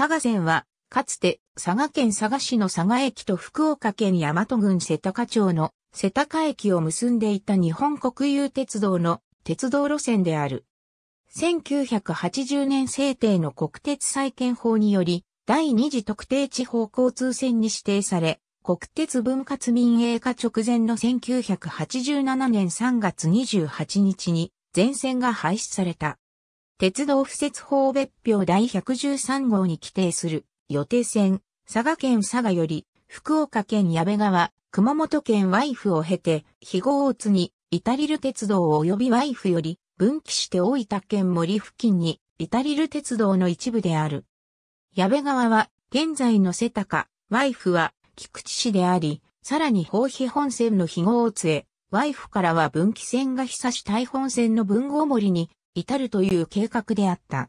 佐賀線は、かつて佐賀県佐賀市の佐賀駅と福岡県大和郡瀬高町の瀬高駅を結んでいた日本国有鉄道の鉄道路線である。1980年制定の国鉄再建法により、第二次特定地方交通線に指定され、国鉄分割民営化直前の1987年3月28日に全線が廃止された。鉄道不設法別表第113号に規定する予定線、佐賀県佐賀より、福岡県矢部川、熊本県ワイフを経て、肥後大津に、イタリル鉄道及びワイフより、分岐して大分県森付近に、イタリル鉄道の一部である。矢部川は、現在の瀬高、ワイフは、菊池市であり、さらに宝肥本線の肥後大津へ、ワイフからは分岐線が久し大本線の文豪森に至るという計画であった。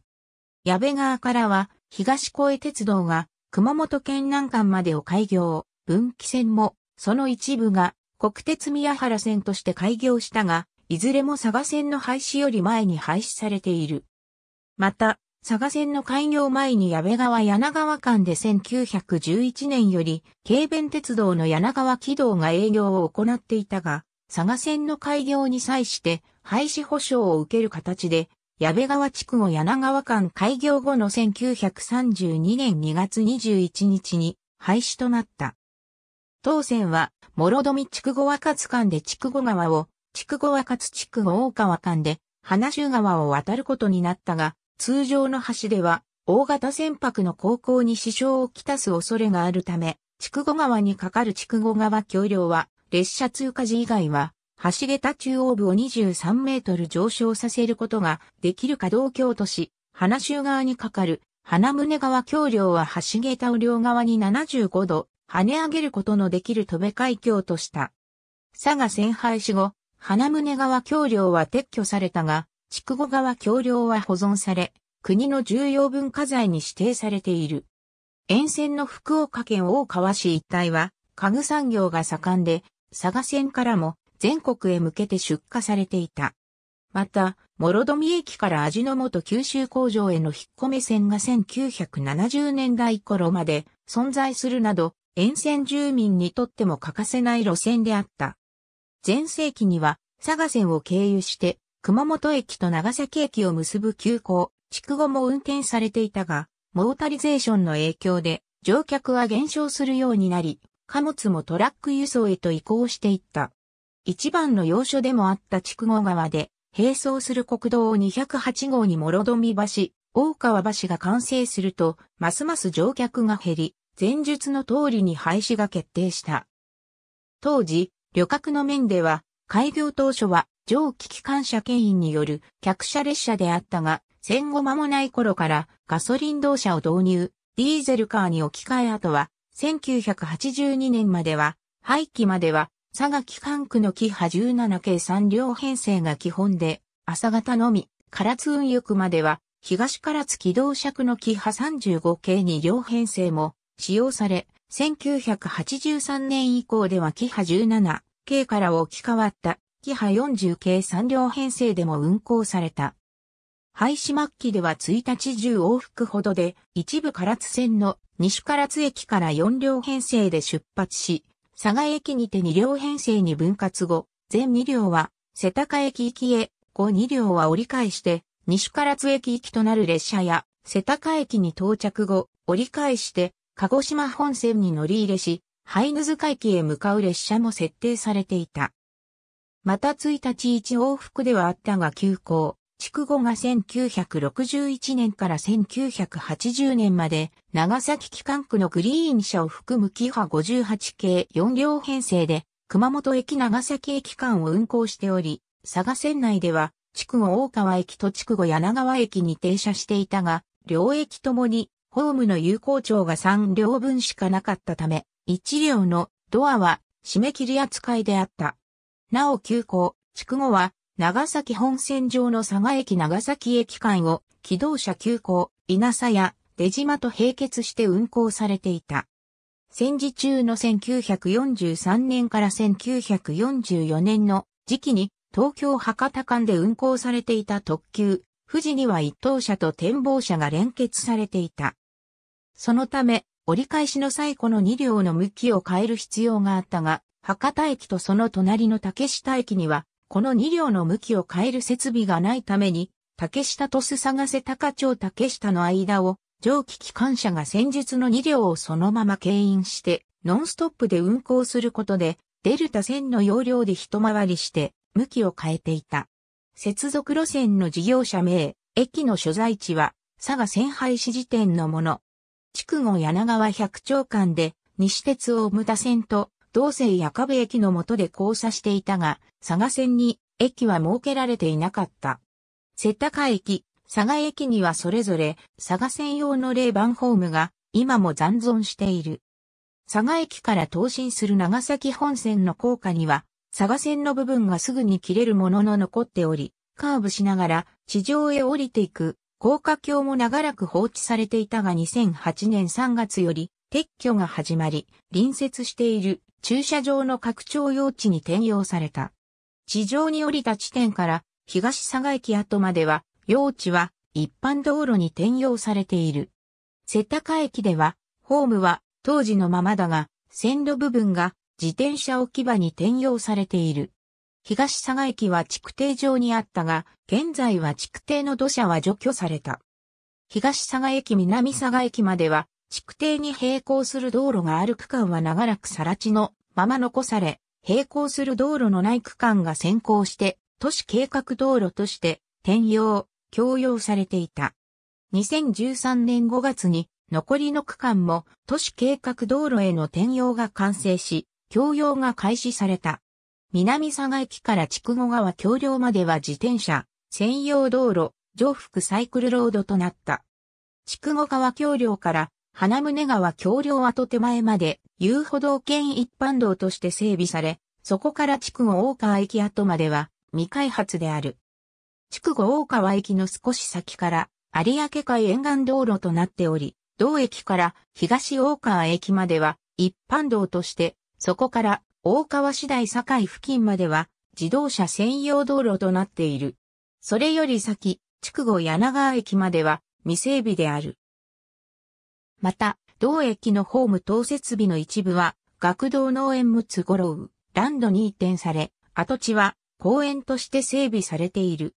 矢部川からは、東越鉄道が熊本県南間までを開業、分岐線も、その一部が国鉄宮原線として開業したが、いずれも佐賀線の廃止より前に廃止されている。また、佐賀線の開業前に矢部川柳川間で1911年より、軽便鉄道の柳川軌道が営業を行っていたが、佐賀線の開業に際して、廃止保障を受ける形で、矢部川地区後柳川間開業後の1932年2月21日に廃止となった。当選は、諸富区後若津間で区後川を、区後若津区後大川間で、花州川を渡ることになったが、通常の橋では、大型船舶の航行に支障をきたす恐れがあるため、筑後川に架かる筑後川橋梁は、列車通過時以外は、橋桁中央部を23メートル上昇させることができるか同郷と都市、花州側にかかる、花胸川橋梁は橋桁を両側に75度、跳ね上げることのできる戸部海峡とした。佐賀戦廃死後、花胸川橋梁は撤去されたが、筑後川橋梁は保存され、国の重要文化財に指定されている。沿線の福岡県大川市一帯は、家具産業が盛んで、佐賀線からも、全国へ向けて出荷されていた。また、諸富駅から味の素九州工場への引っ込め線が1970年代頃まで存在するなど、沿線住民にとっても欠かせない路線であった。前世紀には、佐賀線を経由して、熊本駅と長崎駅を結ぶ急行、筑後も運転されていたが、モータリゼーションの影響で、乗客は減少するようになり、貨物もトラック輸送へと移行していった。一番の要所でもあった筑後川で、並走する国道208号に諸富橋、大川橋が完成すると、ますます乗客が減り、前述の通りに廃止が決定した。当時、旅客の面では、開業当初は蒸気機関車牽引による客車列車であったが、戦後間もない頃からガソリン動車を導入、ディーゼルカーに置き換え後は、1982年までは、廃棄までは佐賀機関区のキハ17系3両編成が基本で、朝方のみ、唐津運輸区までは、東唐津機動尺のキハ35系2両編成も使用され、1983年以降ではキハ17系から置き換わったキハ40系3両編成でも運行された。廃止末期では1日10往復ほどで、一部唐津線の西唐津駅から4両編成で出発し、佐賀駅にて2両編成に分割後、全2両は、田谷駅行きへ、後2両は折り返して、西唐津駅行きとなる列車や、田谷駅に到着後、折り返して、鹿児島本線に乗り入れし、灰ヌ塚駅へ向かう列車も設定されていた。また1日1往復ではあったが急行、筑後が1961年から1980年まで、長崎機関区のグリーン車を含むキハ58系4両編成で、熊本駅長崎駅間を運行しており、佐賀線内では、筑後大川駅と筑後柳川駅に停車していたが、両駅ともに、ホームの有効長が3両分しかなかったため、1両のドアは締め切り扱いであった。なお急行、筑後は長崎本線上の佐賀駅長崎駅間を、機動車急行、稲佐や出島と並結して運行されていた。戦時中の1943年から1944年の時期に東京博多間で運行されていた特急、富士には一等車と展望車が連結されていた。そのため、折り返しの最古の2両の向きを変える必要があったが、博多駅とその隣の竹下駅にはこの2両の向きを変える設備がないために、竹下と須探せ高町竹下の間を、蒸気機関車が戦術の2両をそのまま牽引して、ノンストップで運行することで、デルタ線の要領で一回りして、向きを変えていた。接続路線の事業者名、駅の所在地は、佐賀線廃止時点のもの。筑後柳川百丁間で、西鉄大牟田線と同性や壁駅の下で交差していたが、佐賀線に駅は設けられていなかった。瀬高駅、佐賀駅にはそれぞれ佐賀線用の冷板ホームが今も残存している。佐賀駅から東進する長崎本線の高架には、佐賀線の部分がすぐに切れるものの残っており、カーブしながら地上へ降りていく高架橋も長らく放置されていたが2008年3月より撤去が始まり、隣接している駐車場の拡張用地に転用された。地上に降りた地点から東佐賀駅跡までは、用地は一般道路に転用されている。瀬高駅では、ホームは当時のままだが、線路部分が自転車置き場に転用されている。東佐賀駅は築堤上にあったが、現在は築堤の土砂は除去された。東佐賀駅南佐賀駅までは築堤に並行する道路がある区間は長らく更地のまま残され、並行する道路のない区間が先行して、都市計画道路として転用、供用されていた。2013年5月に残りの区間も都市計画道路への転用が完成し、供用が開始された。南佐賀駅から筑後川橋梁までは自転車、専用道路、上腹サイクルロードとなった。筑後川橋梁から花宗川橋梁跡手前まで遊歩道兼一般道として整備され、そこから筑後大川駅跡までは未開発である。筑後大川駅の少し先から有明海沿岸道路となっており、同駅から東大川駅までは一般道として、そこから大川市大境付近までは自動車専用道路となっている。それより先、筑後柳川駅までは未整備である。また、同駅のホーム等設備の一部は、学童農園むつごろう、ランドに移転され、跡地は公園として整備されている。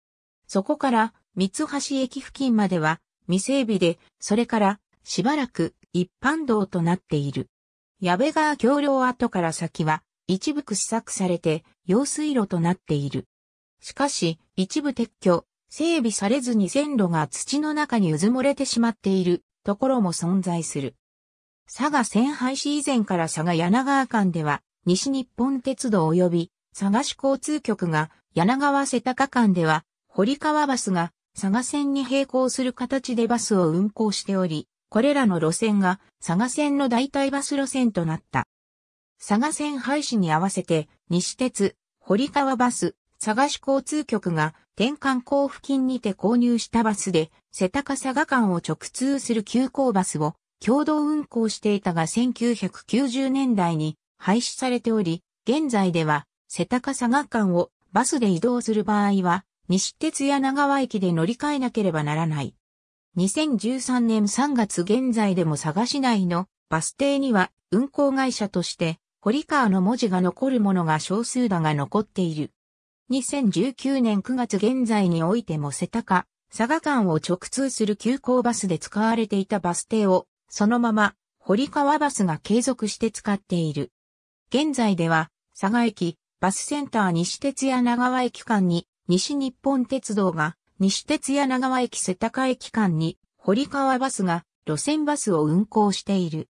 そこから、三橋駅付近までは未整備で、それからしばらく一般道となっている。矢部川橋梁跡から先は一部掘削されて用水路となっている。しかし一部撤去、整備されずに線路が土の中にうず漏れてしまっているところも存在する。佐賀線廃止以前から佐賀柳川間では、西日本鉄道及び佐賀市交通局が、柳川瀬高間では、堀川バスが佐賀線に並行する形でバスを運行しており、これらの路線が佐賀線の代替バス路線となった。佐賀線廃止に合わせて、西鉄、堀川バス、佐賀市交通局が天換港付近にて購入したバスで、世田佐賀間を直通する急行バスを共同運行していたが1990年代に廃止されており、現在では世田佐賀間をバスで移動する場合は、西鉄や長川駅で乗り換えなければならない。2013年3月現在でも佐賀市内のバス停には運行会社として、堀川の文字が残るものが少数だが残っている。2019年9月現在においても瀬高、佐賀間を直通する急行バスで使われていたバス停を、そのまま、堀川バスが継続して使っている。現在では、佐賀駅、バスセンター西鉄や長和駅間に、西日本鉄道が、西鉄や長和駅瀬高駅間に、堀川バスが、路線バスを運行している。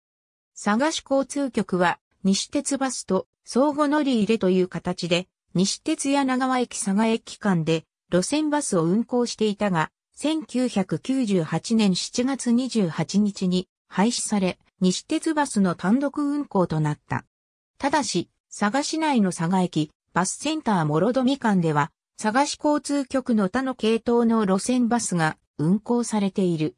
佐賀市交通局は、西鉄バスと相互乗り入れという形で、西鉄長和駅佐賀駅間で路線バスを運行していたが、1998年7月28日に廃止され、西鉄バスの単独運行となった。ただし、佐賀市内の佐賀駅、バスセンター諸富間では、佐賀市交通局の他の系統の路線バスが運行されている。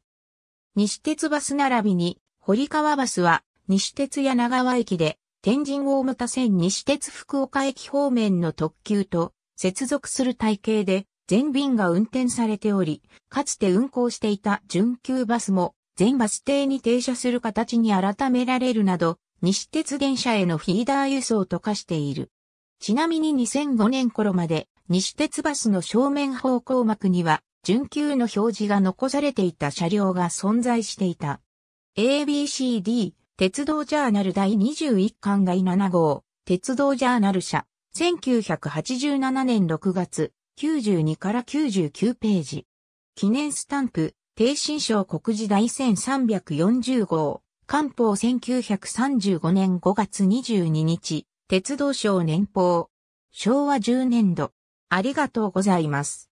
西鉄バス並びに、堀川バスは西鉄長和駅で天神大牟田線西鉄福岡駅方面の特急と接続する体系で全便が運転されており、かつて運行していた準急バスも全バス停に停車する形に改められるなど、西鉄電車へのフィーダー輸送と化している。ちなみに2005年頃まで西鉄バスの正面方向幕には準急の表示が残されていた車両が存在していた。ABCD 鉄道ジャーナル第21巻第7号、鉄道ジャーナル社、1987年6月、92から99ページ。記念スタンプ、低新省国示第1340号、官報1935年5月22日、鉄道省年報、昭和10年度。ありがとうございます。